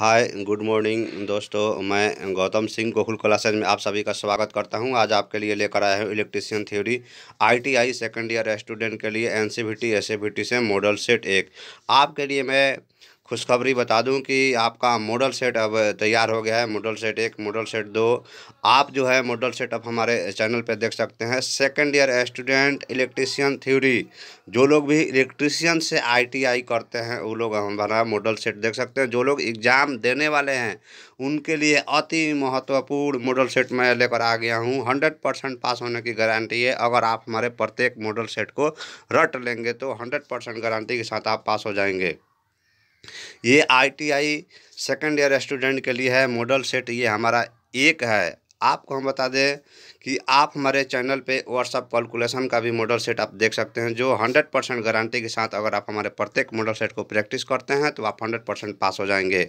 hi good morning दोस्तों मैं गौतम सिंह गोकुल कला में आप सभी का स्वागत करता हूं आज आपके लिए लेकर आया हूं electrician theory ITI second year student के लिए एनसीबीटी एसएबीटी से मॉडल सेट एक आपके लिए मैं खुशखबरी बता दूं कि आपका मॉडल सेट अब तैयार हो गया है मॉडल सेट एक मॉडल सेट दो आप जो है मॉडल सेट अब हमारे चैनल पर देख सकते हैं second year student electrician theory जो लोग भी इलेक्ट्रीशियन से आईटीआई करते हैं वो लोग हमारा मॉडल सेट देख सकते हैं जो लोग एग्ज़ाम देने वाले हैं उनके लिए अति महत्वपूर्ण मॉडल सेट मैं लेकर आ गया हूँ हंड्रेड परसेंट पास होने की गारंटी है अगर आप हमारे प्रत्येक मॉडल सेट को रट लेंगे तो हंड्रेड परसेंट गारंटी के साथ आप पास हो जाएंगे ये आईटीआई सेकंड ईयर स्टूडेंट के लिए है मॉडल सेट ये हमारा एक है आपको हम बता दें कि आप हमारे चैनल पे व्हाट्सअप कैलकुलेशन का भी मॉडल सेट आप देख सकते हैं जो 100 परसेंट गारंटी के साथ अगर आप हमारे प्रत्येक मॉडल सेट को प्रैक्टिस करते हैं तो आप 100 परसेंट पास हो जाएंगे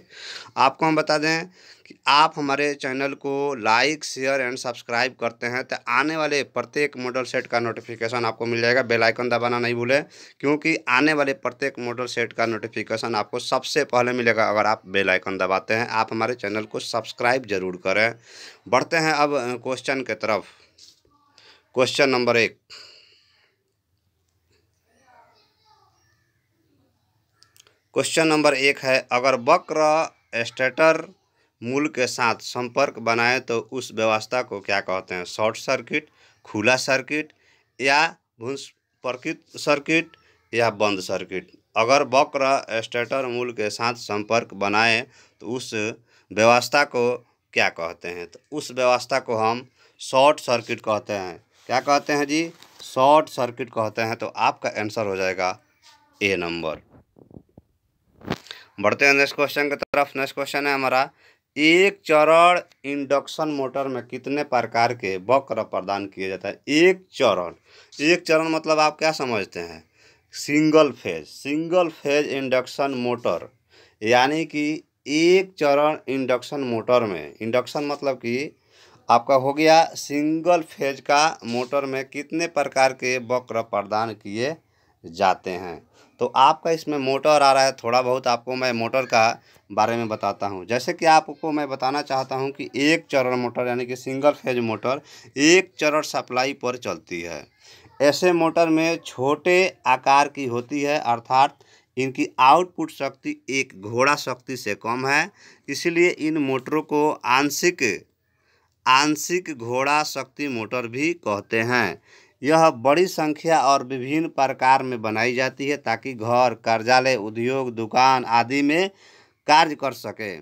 आपको हम बता दें कि आप हमारे चैनल को लाइक शेयर एंड सब्सक्राइब करते हैं तो आने वाले प्रत्येक मॉडल सेट का नोटिफिकेशन आपको मिल जाएगा बेलाइकन दबाना नहीं भूलें क्योंकि आने वाले प्रत्येक मॉडल सेट का नोटिफिकेशन आपको सबसे पहले मिलेगा अगर आप बेलाइकन दबाते हैं आप हमारे चैनल को सब्सक्राइब जरूर करें बढ़ते हैं अब क्वेश्चन के तरफ क्वेश्चन नंबर एक क्वेश्चन नंबर एक है अगर वक्र स्टेटर मूल के साथ संपर्क बनाए तो उस व्यवस्था को क्या कहते हैं शॉर्ट सर्किट खुला सर्किट या भूस्पर्कित सर्किट या बंद सर्किट अगर वक्र स्टेटर मूल के साथ संपर्क बनाए तो उस व्यवस्था को क्या कहते हैं तो उस व्यवस्था को हम शॉर्ट सर्किट कहते हैं क्या कहते हैं जी शॉर्ट सर्किट कहते हैं तो आपका आंसर हो जाएगा ए नंबर बढ़ते हैं नेक्स्ट क्वेश्चन की तरफ नेक्स्ट क्वेश्चन है हमारा एक चरण इंडक्शन मोटर में कितने प्रकार के वक्र प्रदान किए जाते हैं एक चरण एक चरण मतलब आप क्या समझते हैं single phase single phase induction motor यानी कि एक चरण इंडक्शन मोटर में इंडक्शन मतलब कि आपका हो गया सिंगल फेज का मोटर में कितने प्रकार के वक्र प्रदान किए जाते हैं तो आपका इसमें मोटर आ रहा है थोड़ा बहुत आपको मैं मोटर का बारे में बताता हूँ जैसे कि आपको मैं बताना चाहता हूँ कि एक चरण मोटर यानी कि सिंगल फेज मोटर एक चरण सप्लाई पर चलती है ऐसे मोटर में छोटे आकार की होती है अर्थात इनकी आउटपुट शक्ति एक घोड़ा शक्ति से कम है इसलिए इन मोटरों को आंशिक आंशिक घोड़ा शक्ति मोटर भी कहते हैं यह बड़ी संख्या और विभिन्न प्रकार में बनाई जाती है ताकि घर कार्यालय उद्योग दुकान आदि में कार्य कर सके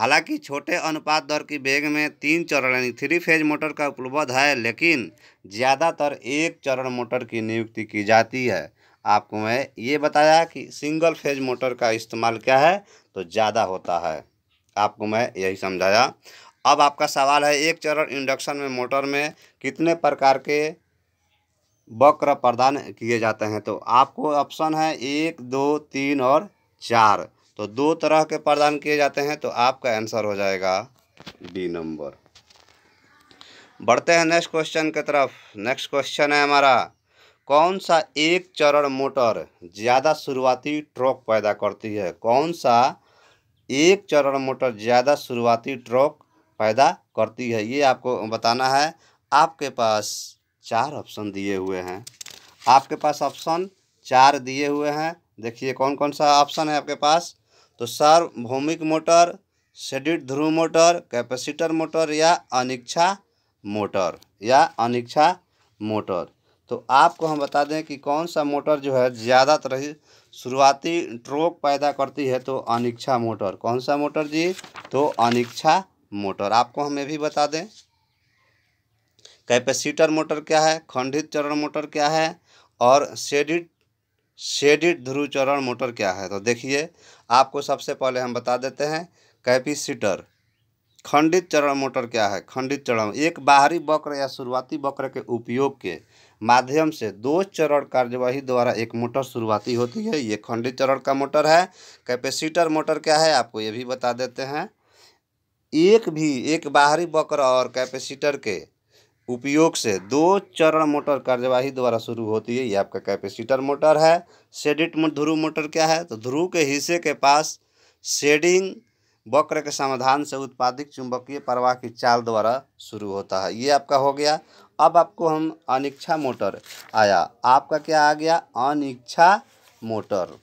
हालांकि छोटे अनुपात दर की बेग में तीन चरण यानी थ्री फेज मोटर का उपलब्ध है लेकिन ज़्यादातर एक चरण मोटर की नियुक्ति की जाती है आपको मैं ये बताया कि सिंगल फेज मोटर का इस्तेमाल क्या है तो ज़्यादा होता है आपको मैं यही समझाया अब आपका सवाल है एक चरण इंडक्शन में मोटर में कितने प्रकार के वक्र प्रदान किए जाते हैं तो आपको ऑप्शन है एक दो तीन और चार तो दो तरह के प्रदान किए जाते हैं तो आपका आंसर हो जाएगा डी नंबर बढ़ते हैं नेक्स्ट क्वेश्चन की तरफ नेक्स्ट क्वेश्चन है हमारा कौन सा एक चरण मोटर ज़्यादा शुरुआती ट्रॉक पैदा करती है कौन सा एक चरण मोटर ज़्यादा शुरुआती ट्रॉक पैदा करती है ये आपको बताना है आपके पास चार ऑप्शन दिए हुए हैं आपके पास ऑप्शन चार दिए हुए हैं देखिए कौन कौन सा ऑप्शन है आपके पास तो सार्वभौमिक मोटर सेडिट ध्रुव मोटर कैपेसिटर मोटर या अनिच्छा मोटर या अनिच्छा मोटर तो आपको हम बता दें कि कौन सा मोटर जो है ज़्यादातर शुरुआती ट्रोक पैदा करती है तो अनिच्छा मोटर कौन सा मोटर जी तो अनिच्छा मोटर आपको हम ये भी बता दें कैपेसिटर मोटर क्या है खंडित चरण मोटर क्या है और शेडिड शेडिड ध्रुव चरण मोटर क्या है तो देखिए आपको सबसे पहले हम बता देते हैं कैपेसिटर खंडित चरण मोटर क्या है खंडित चरण एक बाहरी वक्र या शुरुआती वक्र के उपयोग के माध्यम से दो चरण कार्यवाही द्वारा एक मोटर शुरुआती होती है ये खंडित चरण का मोटर है कैपेसिटर मोटर क्या है आपको ये भी बता देते हैं एक भी एक बाहरी बकर और कैपेसिटर के उपयोग से दो चरण मोटर कार्यवाही द्वारा शुरू होती है ये आपका कैपेसिटर मोटर है सेडिट ध्रुव मोटर क्या है तो ध्रुव के हिस्से के पास शेडिंग वक्र के समाधान से उत्पादित चुंबकीय प्रवाह की चाल द्वारा शुरू होता है ये आपका हो गया अब आपको हम अनिच्छा मोटर आया आपका क्या आ गया अनिच्छा मोटर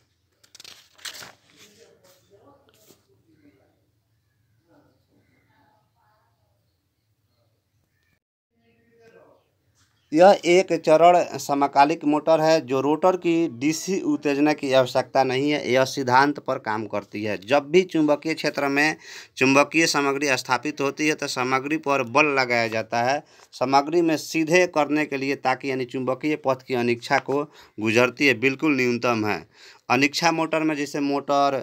यह एक चरण समकालिक मोटर है जो रोटर की डीसी उत्तेजना की आवश्यकता नहीं है यह सिद्धांत पर काम करती है जब भी चुंबकीय क्षेत्र में चुंबकीय सामग्री स्थापित होती है तो सामग्री पर बल लगाया जाता है सामग्री में सीधे करने के लिए ताकि यानी चुंबकीय पथ की अनिच्छा को गुजरती है बिल्कुल न्यूनतम है अनिच्छा मोटर में जैसे मोटर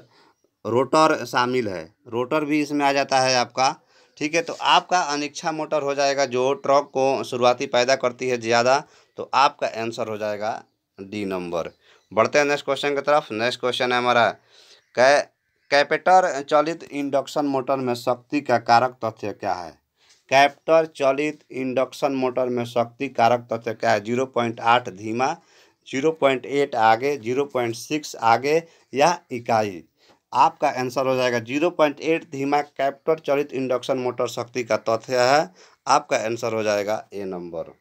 रोटर शामिल है रोटर भी इसमें आ जाता है आपका ठीक है तो आपका अनिच्छा मोटर हो जाएगा जो ट्रक को शुरुआती पैदा करती है ज़्यादा तो आपका आंसर हो जाएगा डी नंबर बढ़ते हैं नेक्स्ट क्वेश्चन की तरफ नेक्स्ट क्वेश्चन है हमारा कै कैपेटर चलित इंडक्शन मोटर में शक्ति का कारक तथ्य क्या है कैप्टर चलित इंडक्शन मोटर में शक्ति कारक तथ्य क्या है जीरो पॉइंट आठ धीमा जीरो पॉइंट एट आगे जीरो पॉइंट सिक्स आगे या इकाई आपका आंसर हो जाएगा जीरो पॉइंट एट धीमा कैप्टर चलित इंडक्शन मोटर शक्ति का तथ्य है आपका आंसर हो जाएगा ए नंबर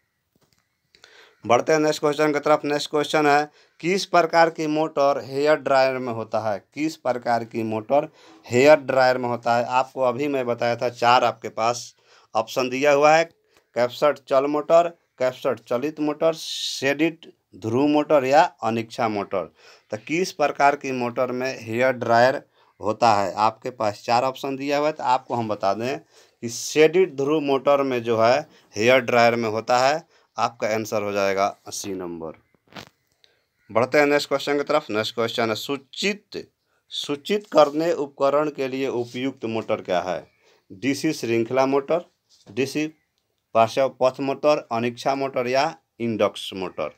बढ़ते हैं नेक्स्ट क्वेश्चन की तरफ नेक्स्ट क्वेश्चन है किस प्रकार की मोटर हेयर ड्रायर में होता है किस प्रकार की मोटर हेयर ड्रायर में होता है आपको अभी मैं बताया था चार आपके पास ऑप्शन दिया हुआ है कैप्सट चल मोटर कैप्सट चलित मोटर सेडिट ध्रुव मोटर या अनिच्छा मोटर तो किस प्रकार की मोटर में हेयर ड्रायर होता है आपके पास चार ऑप्शन दिया हुआ है तो आपको हम बता दें कि शेडिड ध्रुव मोटर में जो है हेयर ड्रायर में होता है आपका आंसर हो जाएगा अस्सी नंबर बढ़ते हैं नेक्स्ट क्वेश्चन की तरफ नेक्स्ट क्वेश्चन है सूचित सूचित करने उपकरण के लिए उपयुक्त मोटर क्या है डीसी श्रृंखला मोटर डीसी पार्श्व पथ मोटर अनिच्छा मोटर या इंडक्स मोटर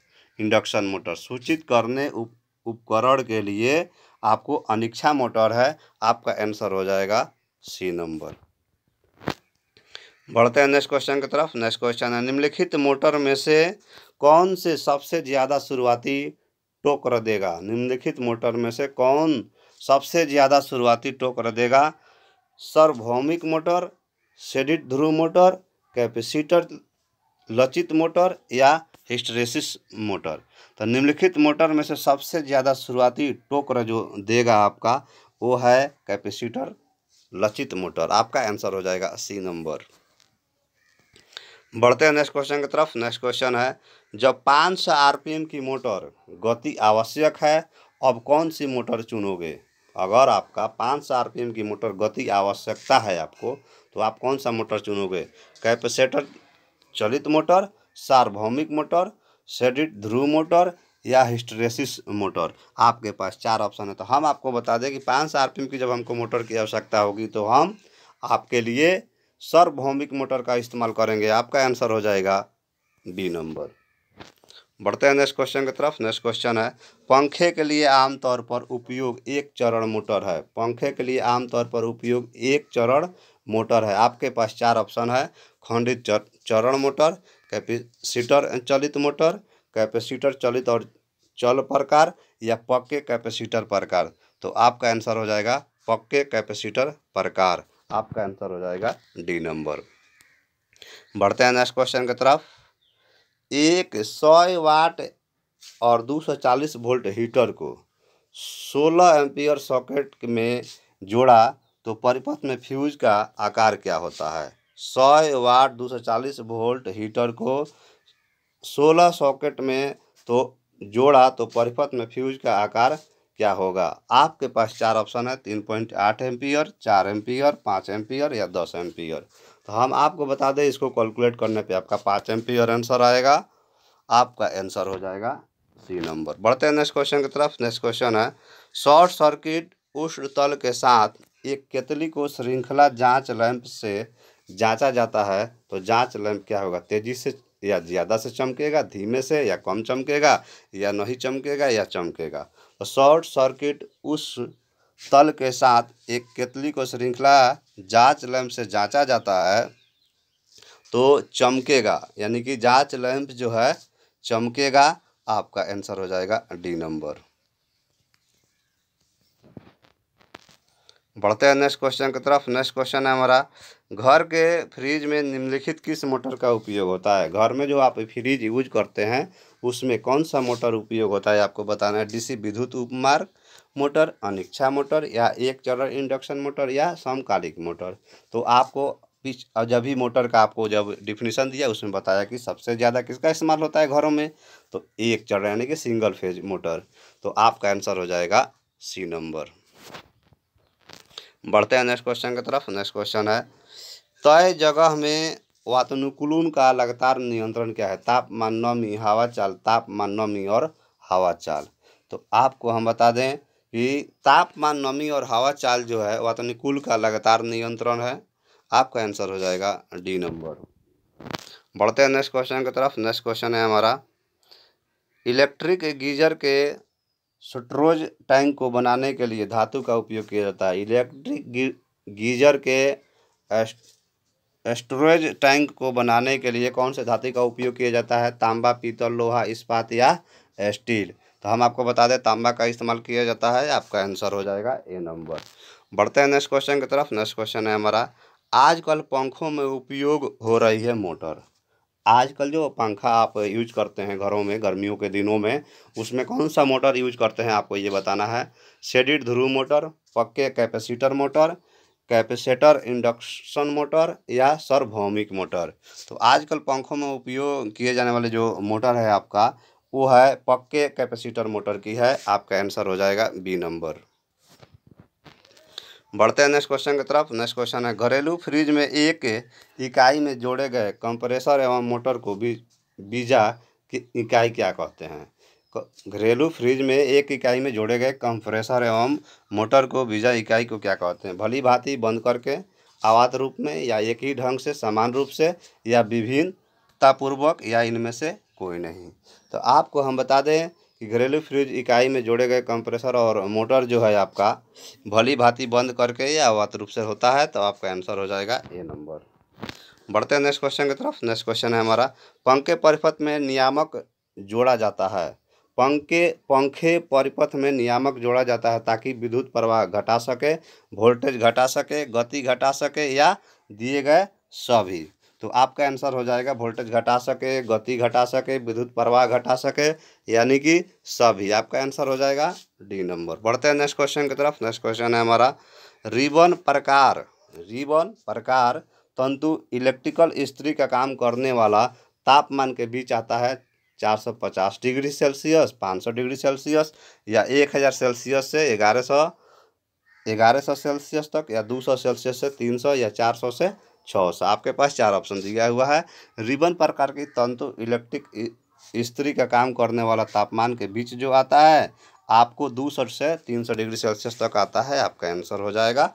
इंडक्शन मोटर सूचित करने उप उपकरण के लिए आपको अनिक्षा मोटर है आपका आंसर हो जाएगा सी नंबर बढ़ते हैं नेक्स्ट क्वेश्चन की तरफ नेक्स्ट क्वेश्चन है निम्नलिखित मोटर में से कौन से सबसे ज़्यादा शुरुआती टोकर देगा निम्नलिखित मोटर में से कौन सबसे ज़्यादा शुरुआती टोकर देगा सार्वभौमिक मोटर सेडिट ध्रुव मोटर कैपेसिटर लचित मोटर या हिस्टरेसिस मोटर तो निम्नलिखित मोटर में से सबसे ज़्यादा शुरुआती टोकर जो देगा आपका वो है कैपेसिटर लचित मोटर आपका आंसर हो जाएगा अस्सी नंबर बढ़ते हैं नेक्स्ट क्वेश्चन की तरफ नेक्स्ट क्वेश्चन है जब पाँच सौ आर की मोटर गति आवश्यक है अब कौन सी मोटर चुनोगे अगर आपका पाँच सौ आर की मोटर गति आवश्यकता है आपको तो आप कौन सा मोटर चुनोगे कैपेसिटर चलित मोटर सार्वभौमिक मोटर सेडिट ध्रुव मोटर या हिस्ट्रेसिस मोटर आपके पास चार ऑप्शन है तो हम आपको बता दें कि पाँच सौ आरपीएम की जब हमको मोटर की आवश्यकता होगी तो हम आपके लिए सार्वभौमिक मोटर का इस्तेमाल करेंगे आपका आंसर हो जाएगा बी नंबर बढ़ते हैं नेक्स्ट क्वेश्चन की तरफ नेक्स्ट क्वेश्चन है पंखे के लिए आमतौर पर उपयोग एक चरण मोटर है पंखे के लिए आमतौर पर उपयोग एक चरण मोटर है आपके पास चार ऑप्शन है खंडित चरण मोटर कैपेसिटर चलित मोटर कैपेसिटर चलित और चल प्रकार या पक्के कैपेसिटर प्रकार तो आपका आंसर हो जाएगा पक्के कैपेसिटर प्रकार आपका आंसर हो जाएगा डी नंबर बढ़ते हैं नेक्स्ट क्वेश्चन की तरफ एक सौ वाट और दो सौ चालीस वोल्ट हीटर को सोलह एम्पियर सॉकेट में जोड़ा तो परिपथ में फ्यूज का आकार क्या होता है सौ वाट दो सौ चालीस वोल्ट हीटर को सोलह सॉकेट में तो जोड़ा तो परिपथ में फ्यूज का आकार क्या होगा आपके पास चार ऑप्शन है तीन पॉइंट आठ एम्पियर चार एम्पियर पाँच एम्पियर या दस एम्पियर तो हम आपको बता दें इसको कैलकुलेट करने पे आपका पाँच एम्पियर आंसर आएगा आपका आंसर हो जाएगा सी नंबर बढ़ते हैं नेक्स्ट क्वेश्चन की तरफ नेक्स्ट क्वेश्चन है शॉर्ट सर्किट उष्ण तल के साथ एक केतली को श्रृंखला जाँच लैंप से जांचा जाता है तो जांच लैंप क्या होगा तेज़ी से या ज़्यादा से चमकेगा धीमे से या कम चमकेगा या नहीं चमकेगा या चमकेगा तो शॉर्ट सर्किट उस तल के साथ एक केतली को श्रृंखला जांच लैंप से जांचा जाता है तो चमकेगा यानी कि जांच लैंप जो है चमकेगा आपका आंसर हो जाएगा डी नंबर बढ़ते हैं नेक्स्ट क्वेश्चन की तरफ नेक्स्ट क्वेश्चन है हमारा घर के फ्रिज में निम्नलिखित किस मोटर का उपयोग होता है घर में जो आप फ्रिज यूज करते हैं उसमें कौन सा मोटर उपयोग होता है आपको बताना है डीसी विद्युत उपमार्ग मोटर अनिच्छा मोटर या एक चरण इंडक्शन मोटर या समकालिक मोटर तो आपको पिछ जब भी मोटर का आपको जब डिफिनेशन दिया उसमें बताया कि सबसे ज़्यादा किसका इस्तेमाल होता है घरों में तो एक चरण यानी कि सिंगल फेज मोटर तो आपका आंसर हो जाएगा सी नंबर बढ़ते हैं नेक्स्ट क्वेश्चन की तरफ नेक्स्ट क्वेश्चन है तय जगह में वातानुकूलन का लगातार नियंत्रण क्या है तापमान नमी हवा चाल तापमान नमी और हवा चाल तो आपको हम बता दें कि तापमान नमी और हवा चाल जो है वातानुकूल का लगातार नियंत्रण है आपका आंसर हो जाएगा डी नंबर बढ़ते हैं नेक्स्ट क्वेश्चन की तरफ नेक्स्ट क्वेश्चन है हमारा इलेक्ट्रिक गीजर के स्ट्रोज टैंक को बनाने के लिए धातु का उपयोग किया जाता है इलेक्ट्रिक गीजर के स्टोरेज टैंक को बनाने के लिए कौन से धातु का उपयोग किया जाता है तांबा पीतल लोहा इस्पात या स्टील तो हम आपको बता दें तांबा का इस्तेमाल किया जाता है आपका आंसर हो जाएगा ए नंबर बढ़ते हैं नेक्स्ट क्वेश्चन की तरफ नेक्स्ट क्वेश्चन है हमारा आजकल पंखों में उपयोग हो रही है मोटर आजकल जो पंखा आप यूज करते हैं घरों में गर्मियों के दिनों में उसमें कौन सा मोटर यूज करते हैं आपको ये बताना है शेडिड ध्रुव मोटर पक्के capacitor motor capacitor induction motor या सार्वभौमिक मोटर तो आजकल पंखों में उपयोग किए जाने वाले जो मोटर है आपका वो है पक्के कैपेसिटर मोटर की है आपका आंसर हो जाएगा बी नंबर बढ़ते हैं नेक्स्ट क्वेश्चन की तरफ नेक्स्ट क्वेश्चन है घरेलू फ्रिज में एक इकाई में जोड़े गए कंप्रेसर एवं मोटर को बीजा की इकाई क्या कहते हैं घरेलू फ्रिज में एक इकाई में जोड़े गए कंप्रेसर एवं मोटर को बीजा इकाई को क्या कहते हैं भली भांति बंद करके आवात रूप में या एक ही ढंग से समान रूप से या विभिन्नतापूर्वक या इनमें से कोई नहीं तो आपको हम बता दें कि घरेलू फ्रिज इकाई में जोड़े गए कंप्रेसर और मोटर जो है आपका भली भांति बंद करके या आवात रूप से होता है तो आपका आंसर हो जाएगा ए नंबर बढ़ते हैं नेक्स्ट क्वेश्चन की तरफ नेक्स्ट क्वेश्चन है हमारा पंखे परिपथ में नियामक जोड़ा जाता है पंखे पंखे परिपथ में नियामक जोड़ा जाता है ताकि विद्युत प्रवाह घटा सके वोल्टेज घटा सके गति घटा सके या दिए गए सभी तो आपका आंसर हो जाएगा वोल्टेज घटा सके गति घटा सके विद्युत प्रवाह घटा सके यानी कि सभी आपका आंसर हो जाएगा डी नंबर बढ़ते हैं नेक्स्ट क्वेश्चन की तरफ नेक्स्ट क्वेश्चन है हमारा रिबन प्रकार रिबन प्रकार तंतु इलेक्ट्रिकल स्त्री का काम करने वाला तापमान के बीच आता है चार सौ पचास डिग्री सेल्सियस पाँच सौ डिग्री सेल्सियस या एक हज़ार सेल्सियस से ग्यारह सौ ग्यारह सौ सेल्सियस तक या दो सौ सेल्सियस से तीन सौ या चार सौ से 600 सौ आपके पास चार ऑप्शन दिया हुआ है रिबन प्रकार की तंतु इलेक्ट्रिक स्त्री का काम करने वाला तापमान के बीच जो आता है आपको दो सौ से तीन सौ डिग्री सेल्सियस तक आता है आपका आंसर हो जाएगा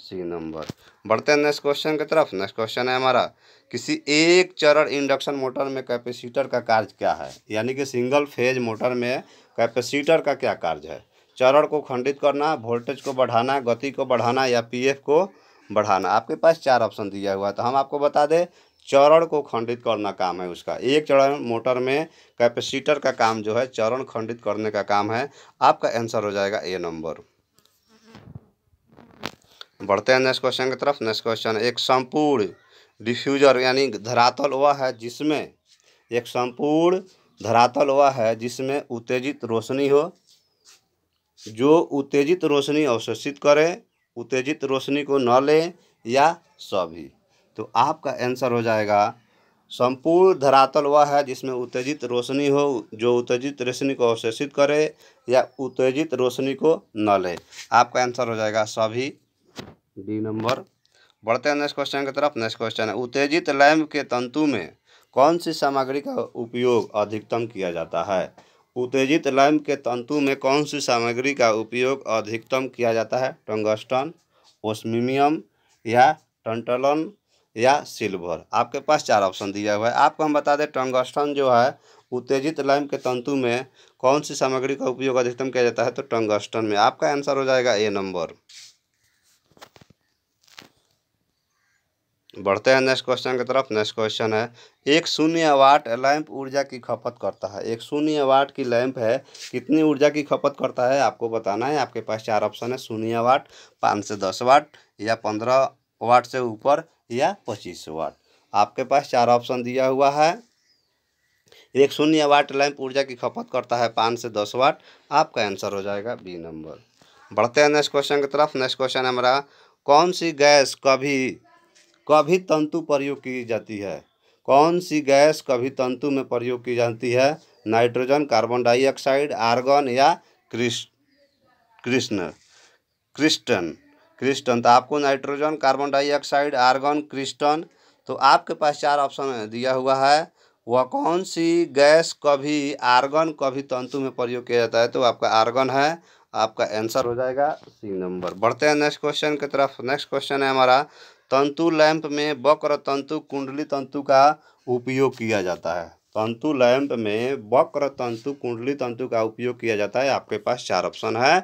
सी नंबर बढ़ते हैं नेक्स्ट क्वेश्चन की तरफ नेक्स्ट क्वेश्चन है हमारा किसी एक चरण इंडक्शन मोटर में कैपेसिटर का कार्य क्या है यानी कि सिंगल फेज मोटर में कैपेसिटर का क्या कार्य है चरण को खंडित करना वोल्टेज को बढ़ाना गति को बढ़ाना या पी को बढ़ाना आपके पास चार ऑप्शन दिया हुआ है तो हम आपको बता दें चरण को खंडित करना काम है उसका एक चरण मोटर में कैपेसिटर का काम जो है चरण खंडित करने का काम है आपका आंसर हो जाएगा ए नंबर बढ़ते हैं नेक्स्ट क्वेश्चन की तरफ नेक्स्ट क्वेश्चन एक संपूर्ण डिफ्यूजर यानी धरातल हुआ है जिसमें एक संपूर्ण धरातल हुआ है जिसमें उत्तेजित रोशनी हो जो उत्तेजित रोशनी अवशोषित करे उत्तेजित रोशनी को न ले या सभी तो आपका आंसर हो जाएगा संपूर्ण धरातल वह है जिसमें उत्तेजित रोशनी हो जो उत्तेजित रोशनी को अवशेषित करे या उत्तेजित रोशनी को न ले आपका आंसर हो जाएगा सभी डी नंबर बढ़ते हैं नेक्स्ट क्वेश्चन की तरफ नेक्स्ट क्वेश्चन है उत्तेजित लैम्प के तंतु में कौन सी सामग्री का उपयोग अधिकतम किया जाता है उत्तेजित लैम्प के तंतु में कौन सी सामग्री का उपयोग अधिकतम किया जाता है टंगस्टन ओस्मिमियम या टंटलन या सिल्वर आपके पास चार ऑप्शन दिया हुआ है आपको हम बता दें टंगस्टन जो है उत्तेजित लैम्प के तंतु में कौन सी सामग्री का उपयोग अधिकतम किया जाता है तो टंगस्टन में आपका आंसर हो जाएगा ए नंबर बढ़ते हैं नेक्स्ट क्वेश्चन की तरफ नेक्स्ट क्वेश्चन है एक शून्य वाट लैंप ऊर्जा की खपत करता है एक शून्य वाट की लैंप है कितनी ऊर्जा की खपत करता है आपको बताना है आपके पास चार ऑप्शन है शून्य वाट पाँच से दस वाट या पंद्रह वाट से ऊपर या पच्चीस वाट आपके पास चार ऑप्शन दिया हुआ है एक शून्य वाट लैंप ऊर्जा की खपत करता है पाँच से दस वाट आपका आंसर हो जाएगा बी नंबर बढ़ते हैं नेक्स्ट क्वेश्चन की तरफ नेक्स्ट क्वेश्चन हमारा कौन सी गैस कभी कभी तंतु प्रयोग की जाती है कौन सी गैस कभी तंतु में प्रयोग की जाती है नाइट्रोजन कार्बन डाइऑक्साइड आर्गन या क्रिस्ट कृष्ण क्रिस्टन क्रिस्टन तो आपको nitrogen carbon dioxide argon krypton तो आपके पास चार ऑप्शन दिया हुआ है वह कौन सी गैस कभी आर्गन कभी तंतु में प्रयोग किया जाता है तो आपका आर्गन है आपका आंसर हो जाएगा सी नंबर बढ़ते हैं नेक्स्ट क्वेश्चन की तरफ नेक्स्ट क्वेश्चन है हमारा तंतु लैंप में वक्र तंतु कुंडली तंतु का उपयोग किया जाता है तंतु लैंप में वक्र तंतु कुंडली तंतु का उपयोग किया जाता है आपके पास चार ऑप्शन है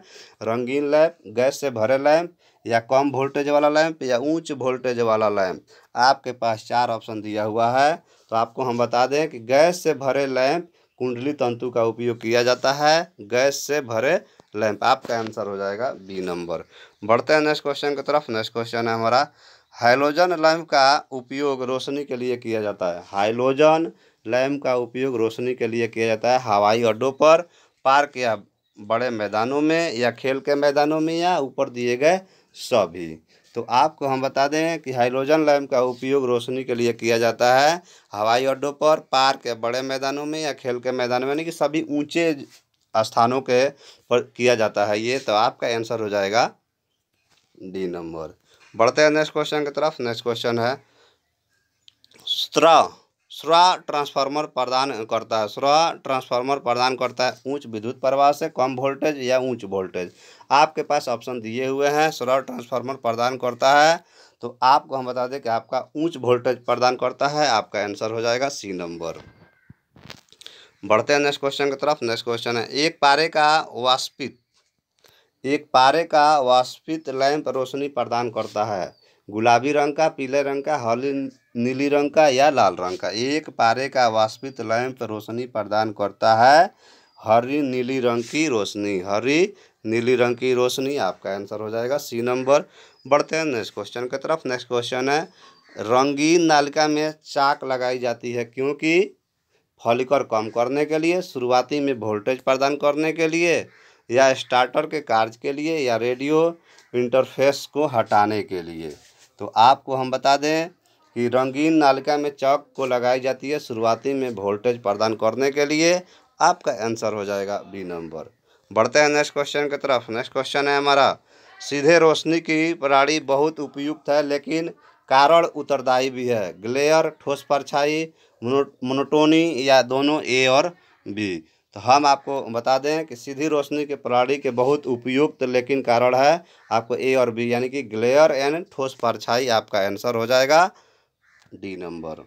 रंगीन लैंप गैस से भरे लैंप या कम वोल्टेज वाला लैंप या ऊंच वोल्टेज वाला लैंप आपके पास चार ऑप्शन दिया हुआ है तो आपको हम बता दें कि गैस से भरे लैंप कुंडली तंतु का उपयोग किया जाता है गैस से भरे लैंप आपका आंसर हो जाएगा बी नंबर बढ़ते हैं नेक्स्ट क्वेश्चन की तरफ नेक्स्ट क्वेश्चन है हमारा हाइलोजन लैम्प का उपयोग रोशनी के लिए किया जाता है हाइलोजन लैम्प का उपयोग रोशनी के लिए किया जाता है हवाई अड्डों पर पार्क या बड़े मैदानों में या खेल के मैदानों में या ऊपर दिए गए सभी तो आपको हम बता दें कि हाइड्रोजन लैम्प का उपयोग रोशनी के लिए किया जाता है हवाई अड्डों पर पार्क या बड़े मैदानों में या खेल के मैदानों में यानी कि सभी ऊंचे स्थानों के पर किया जाता है ये तो आपका आंसर हो जाएगा डी नंबर बढ़ते हैं नेक्स्ट क्वेश्चन की तरफ नेक्स्ट क्वेश्चन है सत्रह स्रा ट्रांसफार्मर प्रदान करता है स्रा ट्रांसफार्मर प्रदान करता है ऊंच विद्युत प्रवाह से कम वोल्टेज या ऊंच वोल्टेज आपके पास ऑप्शन दिए हुए हैं स्रा ट्रांसफार्मर प्रदान करता है तो आपको हम बता दें कि आपका ऊंच वोल्टेज प्रदान करता है आपका आंसर हो जाएगा सी नंबर बढ़ते हैं नेक्स्ट क्वेश्चन की तरफ नेक्स्ट क्वेश्चन है एक पारे का वाष्पित एक पारे का वाष्पित लैंप रोशनी प्रदान करता है गुलाबी रंग का पीले रंग का हल्दी नीली रंग का या लाल रंग का एक पारे का वास्पित लैंप रोशनी प्रदान करता है हरी नीली रंग की रोशनी हरी नीली रंग की रोशनी आपका आंसर हो जाएगा सी नंबर बढ़ते हैं नेक्स्ट क्वेश्चन की तरफ नेक्स्ट क्वेश्चन है रंगीन नालिका में चाक लगाई जाती है क्योंकि फॉलिकर कम करने के लिए शुरुआती में वोल्टेज प्रदान करने के लिए या स्टार्टर के कार्य के लिए या रेडियो इंटरफेस को हटाने के लिए तो आपको हम बता दें कि रंगीन नालिका में चौक को लगाई जाती है शुरुआती में वोल्टेज प्रदान करने के लिए आपका आंसर हो जाएगा बी नंबर बढ़ते हैं नेक्स्ट क्वेश्चन की तरफ नेक्स्ट क्वेश्चन है हमारा सीधे रोशनी की प्रणाली बहुत उपयुक्त है लेकिन कारण उत्तरदायी भी है ग्लेयर ठोस परछाई मोनोटोनी या दोनों ए और बी तो हम आपको बता दें कि सीधी रोशनी के प्रणाली के बहुत उपयुक्त लेकिन कारण है आपको ए और बी यानी कि ग्लेयर एंड ठोस परछाई आपका आंसर हो जाएगा डी नंबर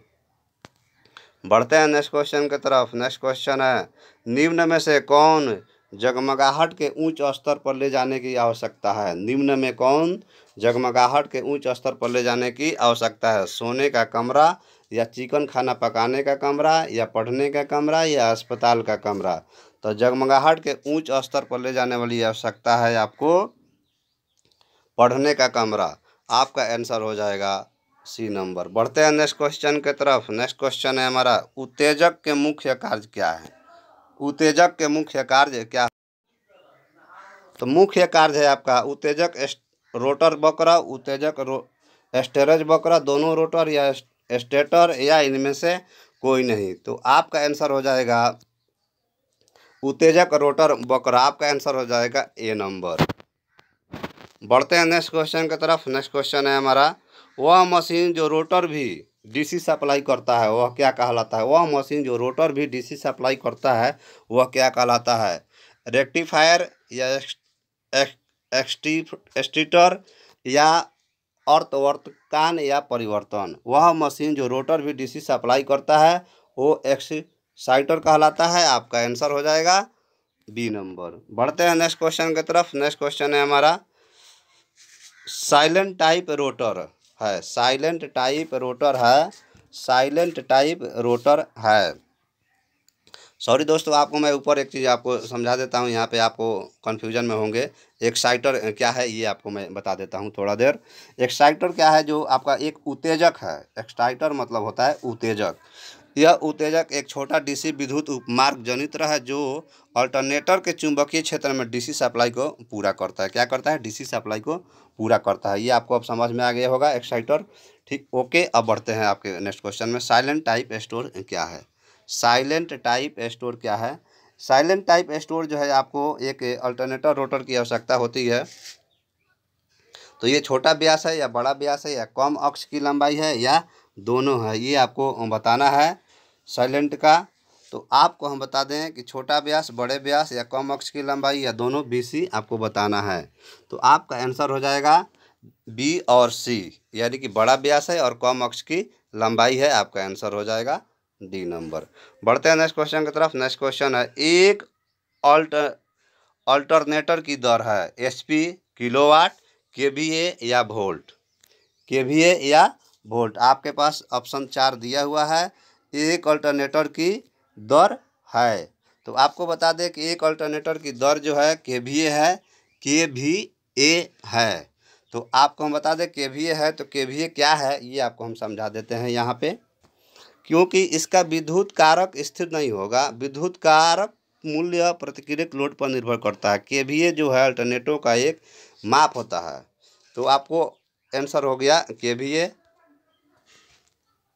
बढ़ते हैं नेक्स्ट क्वेश्चन की तरफ नेक्स्ट क्वेश्चन है निम्न में से कौन जगमगाहट के ऊंच स्तर पर ले जाने की आवश्यकता है निम्न में कौन जगमगाहट के ऊंच स्तर पर ले जाने की आवश्यकता है सोने का कमरा या चिकन खाना पकाने का कमरा या पढ़ने का कमरा या अस्पताल का कमरा तो जगमगाहट के ऊंच स्तर पर ले जाने वाली आवश्यकता है आपको पढ़ने का कमरा आपका आंसर हो जाएगा सी नंबर बढ़ते हैं नेक्स्ट क्वेश्चन के तरफ नेक्स्ट क्वेश्चन है हमारा उत्तेजक के मुख्य कार्य क्या है उत्तेजक के मुख्य कार्य क्या तो मुख्य कार्य है आपका उत्तेजक रोटर बकरा उत्तेजक रो स्टेरेज बकरा दोनों रोटर या स्टेटर या इनमें से कोई नहीं तो आपका आंसर हो जाएगा उत्तेजक रोटर बकर आपका आंसर हो जाएगा ए नंबर बढ़ते हैं नेक्स्ट क्वेश्चन की तरफ नेक्स्ट क्वेश्चन है हमारा वह मशीन जो रोटर भी डीसी सप्लाई करता है वह क्या कहलाता है वह मशीन जो रोटर भी डीसी सप्लाई करता है वह क्या कहलाता है रेक्टिफायर या एक्सटीटर या अर्थवर्त कान या परिवर्तन वह मशीन जो रोटर भी डीसी सप्लाई करता है वो एक्साइटर कहलाता है आपका आंसर हो जाएगा बी नंबर बढ़ते हैं नेक्स्ट क्वेश्चन की तरफ नेक्स्ट क्वेश्चन है हमारा साइलेंट टाइप रोटर है साइलेंट टाइप रोटर है साइलेंट टाइप रोटर है सॉरी दोस्तों आपको मैं ऊपर एक चीज़ आपको समझा देता हूँ यहाँ पे आपको कन्फ्यूजन में होंगे एक्साइटर क्या है ये आपको मैं बता देता हूँ थोड़ा देर एक्साइटर क्या है जो आपका एक उत्तेजक है एक्साइटर मतलब होता है उत्तेजक यह उत्तेजक एक छोटा डीसी विद्युत उपमार्ग जनित्र है जो अल्टरनेटर के चुंबकीय क्षेत्र में डीसी सप्लाई को पूरा करता है क्या करता है डीसी सप्लाई को पूरा करता है ये आपको अब समझ में आ गया होगा एक्साइटर ठीक ओके अब बढ़ते हैं आपके नेक्स्ट क्वेश्चन में साइलेंट टाइप स्टोर क्या है साइलेंट टाइप स्टोर क्या है साइलेंट टाइप स्टोर जो है आपको एक अल्टरनेटर रोटर की आवश्यकता होती है तो ये छोटा ब्यास है या बड़ा ब्यास है या कम अक्ष की लंबाई है या दोनों है ये आपको बताना है साइलेंट का तो आपको हम बता दें कि छोटा ब्यास बड़े ब्यास या कम अक्ष की लंबाई या दोनों बी सी आपको बताना है तो आपका आंसर हो जाएगा बी और सी यानी कि बड़ा ब्यास है और कम अक्ष की लंबाई है आपका आंसर हो जाएगा डी नंबर बढ़ते हैं नेक्स्ट क्वेश्चन की तरफ नेक्स्ट क्वेश्चन है एक अल्ट अल्टरनेटर की दर है S P kilowatt K V A या वोल्ट के वी ए या वोल्ट आपके पास ऑप्शन चार दिया हुआ है एक अल्टरनेटर की दर है तो आपको बता दें कि एक अल्टरनेटर की दर जो है के वी ए है के वी ए है तो आपको हम बता दें के वी ए है तो के वी ए क्या है ये आपको हम समझा देते हैं यहाँ पर क्योंकि इसका विद्युत कारक स्थिर नहीं होगा विद्युत कारक मूल्य प्रतिक्रियक लोड पर निर्भर करता है के वी ए जो है अल्टरनेटो का एक माप होता है तो आपको आंसर हो गया के वी ए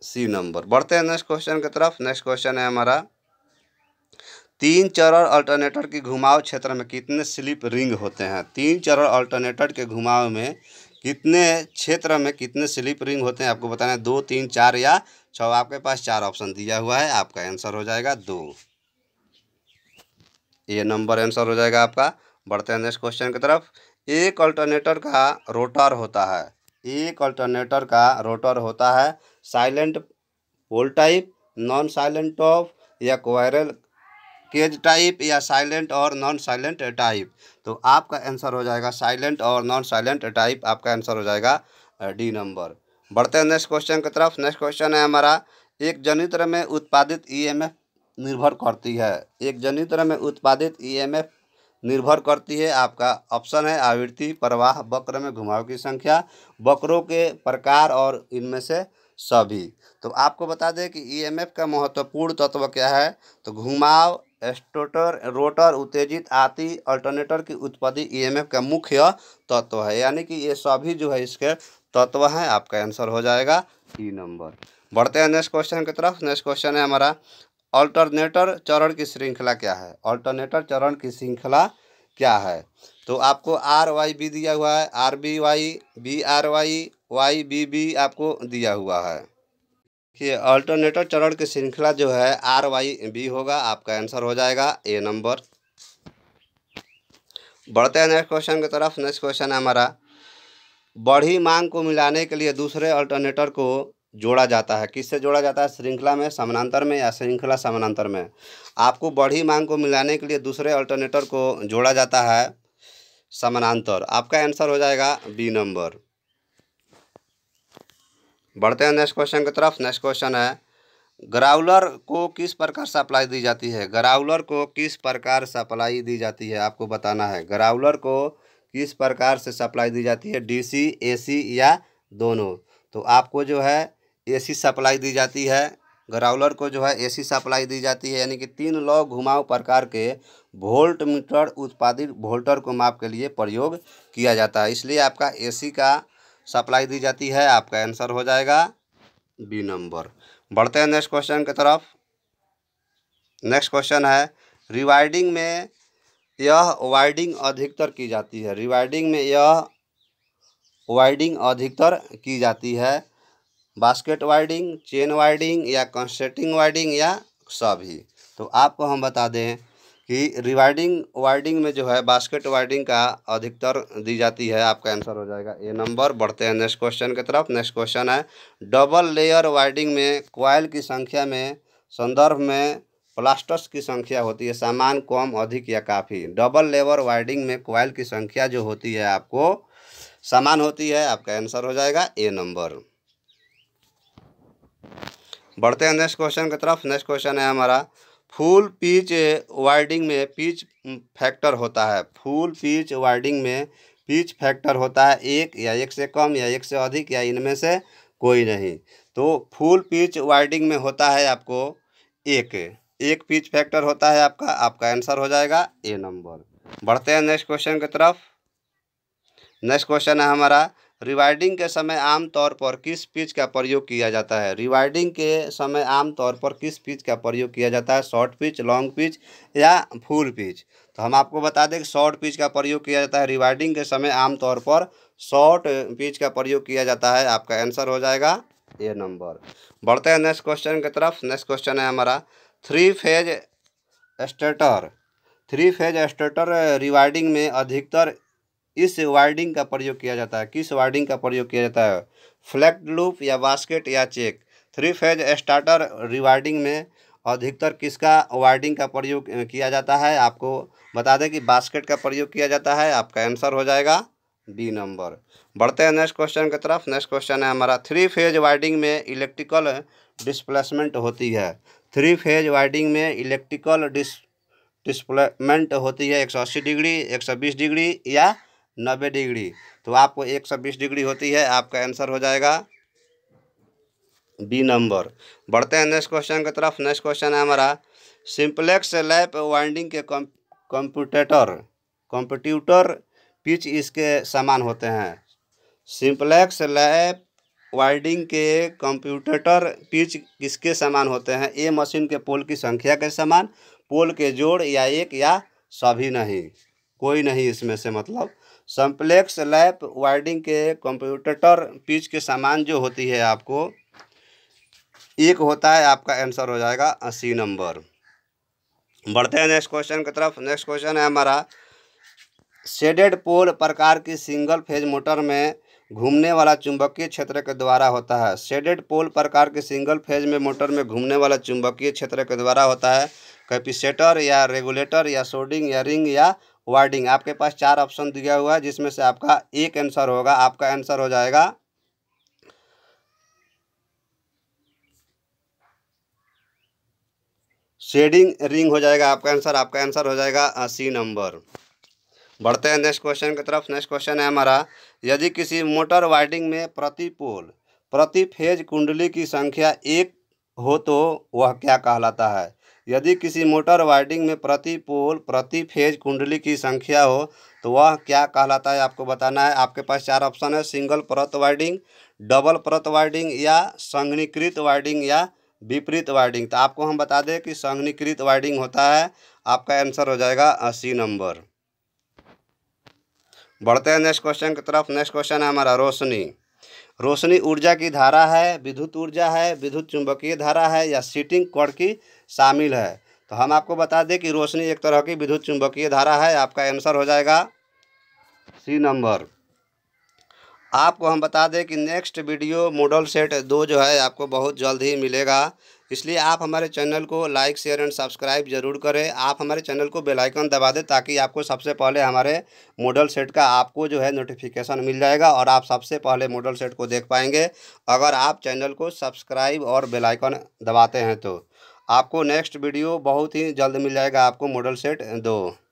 सी नंबर बढ़ते हैं नेक्स्ट क्वेश्चन की तरफ नेक्स्ट क्वेश्चन है हमारा तीन चरण अल्टरनेटर के घुमाव क्षेत्र में कितने स्लिप रिंग होते हैं तीन चरण अल्टरनेटर के घुमाव में कितने क्षेत्र में कितने स्लिप रिंग होते हैं आपको बताना है दो तीन चार या छ अच्छा, आपके पास चार ऑप्शन दिया हुआ है आपका आंसर हो जाएगा दो ये नंबर आंसर हो जाएगा आपका बढ़ते हैं नेक्स्ट क्वेश्चन की तरफ एक अल्टरनेटर का रोटर होता है एक अल्टरनेटर का रोटर होता है salient pole type non salient type या क्वायरल केज टाइप या साइलेंट और नॉन साइलेंट टाइप तो आपका आंसर हो जाएगा साइलेंट और नॉन साइलेंट टाइप आपका आंसर हो जाएगा डी नंबर बढ़ते हैं नेक्स्ट क्वेश्चन की तरफ नेक्स्ट क्वेश्चन है हमारा एक जनित्र में उत्पादित ईएमएफ e निर्भर करती है एक जनित्र में उत्पादित ईएमएफ e निर्भर करती है आपका ऑप्शन है आवृत्ति प्रवाह वक्र में घुमाव की संख्या वक्रों के प्रकार और इनमें से सभी तो आपको बता दें कि ईएमएफ e का महत्वपूर्ण तत्व क्या है तो घुमाव एस्टोटर रोटर उत्तेजित आदि अल्टरनेटर की उत्पत्ति ईएमएफ का मुख्य तत्व है यानी कि ये सभी जो है इसके तत्व हैं आपका आंसर हो जाएगा ई e नंबर बढ़ते हैं नेक्स्ट क्वेश्चन की तरफ नेक्स्ट क्वेश्चन है हमारा अल्टरनेटर चरण की श्रृंखला क्या है अल्टरनेटर चरण की श्रृंखला क्या है तो आपको आर वाई बी दिया हुआ है R B Y B R Y Y B B आपको दिया हुआ है देखिए अल्टरनेटर चरण की श्रृंखला जो है आर वाई बी होगा आपका आंसर हो जाएगा ए नंबर बढ़ते हैं नेक्स्ट क्वेश्चन की तरफ नेक्स्ट क्वेश्चन है हमारा बढ़ी मांग को मिलाने के लिए दूसरे अल्टरनेटर को जोड़ा जाता है किससे जोड़ा जाता है श्रृंखला में समानांतर में या श्रृंखला समानांतर में आपको बढ़ी मांग को मिलाने के लिए दूसरे अल्टरनेटर को जोड़ा जाता है समानांतर आपका आंसर हो जाएगा बी नंबर बढ़ते हैं नेक्स्ट क्वेश्चन की तरफ नेक्स्ट क्वेश्चन है ग्राउलर को किस प्रकार सप्लाई दी जाती है ग्राउलर को किस प्रकार सप्लाई दी जाती है आपको बताना है ग्राउलर को किस प्रकार से सप्लाई दी जाती है डीसी एसी या दोनों तो आपको जो है एसी सप्लाई दी जाती है ग्राउलर को जो है एसी सप्लाई दी जाती है यानी कि तीन लौ घुमाव प्रकार के वोल्ट मीटर उत्पादित वोल्टर को माप के लिए प्रयोग किया जाता है इसलिए आपका एसी का सप्लाई दी जाती है आपका आंसर हो जाएगा बी नंबर बढ़ते हैं नेक्स्ट क्वेश्चन की तरफ नेक्स्ट क्वेश्चन है रिवाइडिंग में यह वाइडिंग अधिकतर की जाती है रिवाइडिंग में यह वाइडिंग अधिकतर की जाती है बास्केट वाइडिंग चेन वाइडिंग या कंस्ट्रेटिंग वाइडिंग या सभी तो आपको हम बता दें कि रिवाइडिंग वाइडिंग में जो है बास्केट वाइडिंग का अधिकतर दी जाती है आपका आंसर हो जाएगा ए नंबर बढ़ते हैं नेक्स्ट क्वेश्चन की तरफ नेक्स्ट क्वेश्चन है डबल लेयर वाइडिंग में क्वाइल की संख्या में संदर्भ में प्लास्टर्स की संख्या होती है सामान कम अधिक या काफ़ी डबल लेवर वाइडिंग में क्वाइल की संख्या जो होती है आपको समान होती है आपका आंसर हो जाएगा ए नंबर बढ़ते हैं नेक्स्ट क्वेश्चन की तरफ नेक्स्ट क्वेश्चन है हमारा फुल पीच वाइडिंग में पिच फैक्टर होता है फुल पीच वाइडिंग में पिच फैक्टर होता है एक या एक से कम या एक से अधिक या इनमें से कोई नहीं तो फुल पीच वाइडिंग में होता है आपको एक एक पिच फैक्टर होता है आपका आपका आंसर हो जाएगा ए नंबर बढ़ते हैं नेक्स्ट क्वेश्चन की तरफ नेक्स्ट क्वेश्चन है हमारा रिवाइडिंग के समय आमतौर पर किस पिच का प्रयोग किया जाता है रिवाइडिंग के समय आमतौर पर किस पिच का प्रयोग किया जाता है शॉर्ट पिच लॉन्ग पिच या फुल पिच तो हम आपको बता दें कि शॉर्ट पिच का प्रयोग किया जाता है रिवाइडिंग के समय आमतौर पर शॉर्ट पिच का प्रयोग किया जाता है आपका आंसर हो जाएगा ए नंबर बढ़ते हैं नेक्स्ट क्वेश्चन की तरफ नेक्स्ट क्वेश्चन है हमारा three phase stator three phase stator rewinding में अधिकतर इस वाइडिंग का प्रयोग किया जाता है किस वाइडिंग का प्रयोग किया जाता है फ्लैक्ट लूप या बास्केट या check three phase starter rewinding में अधिकतर किसका वाइडिंग का प्रयोग किया जाता है आपको बता दें कि बास्केट का प्रयोग किया जाता है आपका आंसर हो जाएगा बी नंबर बढ़ते हैं नेक्स्ट क्वेश्चन की तरफ नेक्स्ट क्वेश्चन है हमारा थ्री फेज वाइडिंग में इलेक्ट्रिकल डिस्प्लेसमेंट होती है थ्री फेज वाइडिंग में इलेक्ट्रिकल डिस डिस्प्लेमेंट होती है एक सौ अस्सी डिग्री एक सौ बीस डिग्री या नब्बे डिग्री तो आपको एक सौ बीस डिग्री होती है आपका आंसर हो जाएगा बी नंबर बढ़ते हैं नेक्स्ट क्वेश्चन की तरफ नेक्स्ट क्वेश्चन है हमारा सिंप्लेक्स लैप वाइंडिंग के कंप्यूटेटर कंप्यूटर पिच इसके समान होते हैं सिंप्लेक्स लैप वाइडिंग के कम्प्यूटेटर पिच किसके समान होते हैं ए मशीन के पोल की संख्या के समान पोल के जोड़ या एक या सभी नहीं कोई नहीं इसमें से मतलब सम्प्लेक्स लैप वाइडिंग के कंप्यूटेटर पिच के समान जो होती है आपको एक होता है आपका आंसर हो जाएगा अस्सी नंबर बढ़ते हैं नेक्स्ट क्वेश्चन की तरफ नेक्स्ट क्वेश्चन है हमारा शेडेड पोल प्रकार की सिंगल फेज मोटर में घूमने वाला चुंबकीय क्षेत्र के द्वारा होता है शेडेड पोल प्रकार के सिंगल फेज में मोटर में घूमने वाला चुंबकीय क्षेत्र के द्वारा होता है कैपिसेटर या रेगुलेटर या सोडिंग या रिंग या वार्डिंग आपके पास चार ऑप्शन दिया हुआ है जिसमें से आपका एक आंसर होगा आपका आंसर हो जाएगा शेडिंग रिंग हो जाएगा आपका आंसर आपका आंसर हो जाएगा सी नंबर बढ़ते हैं नेक्स्ट क्वेश्चन की तरफ नेक्स्ट क्वेश्चन है हमारा यदि किसी मोटर वाइडिंग में प्रति पोल प्रति फेज कुंडली की संख्या एक हो तो वह क्या कहलाता है यदि किसी मोटर वाइडिंग में प्रति पोल प्रति फेज कुंडली की संख्या हो तो वह क्या कहलाता है आपको बताना है आपके पास चार ऑप्शन है सिंगल परत वाइडिंग डबल परत वाइडिंग या संघनीकृत वाइडिंग या विपरीत वाइडिंग तो आपको हम बता दें कि संघनीकृत वाइडिंग होता है आपका आंसर हो जाएगा अस्सी नंबर बढ़ते हैं नेक्स्ट क्वेश्चन की तरफ नेक्स्ट क्वेश्चन है हमारा रोशनी रोशनी ऊर्जा की धारा है विद्युत ऊर्जा है विद्युत चुंबकीय धारा है या सीटिंग कोड की शामिल है तो हम आपको बता दें कि रोशनी एक तरह की विद्युत चुंबकीय धारा है आपका आंसर हो जाएगा सी नंबर आपको हम बता दें कि नेक्स्ट वीडियो मॉडल सेट दो जो है आपको बहुत जल्द ही मिलेगा इसलिए आप हमारे चैनल को लाइक शेयर एंड सब्सक्राइब जरूर करें आप हमारे चैनल को बेल आइकन दबा दें ताकि आपको सबसे पहले हमारे मॉडल सेट का आपको जो है नोटिफिकेशन मिल जाएगा और आप सबसे पहले मॉडल सेट को देख पाएंगे अगर आप चैनल को सब्सक्राइब और बेलाइकन दबाते हैं तो आपको नेक्स्ट वीडियो बहुत ही जल्द मिल जाएगा आपको मॉडल सेट दो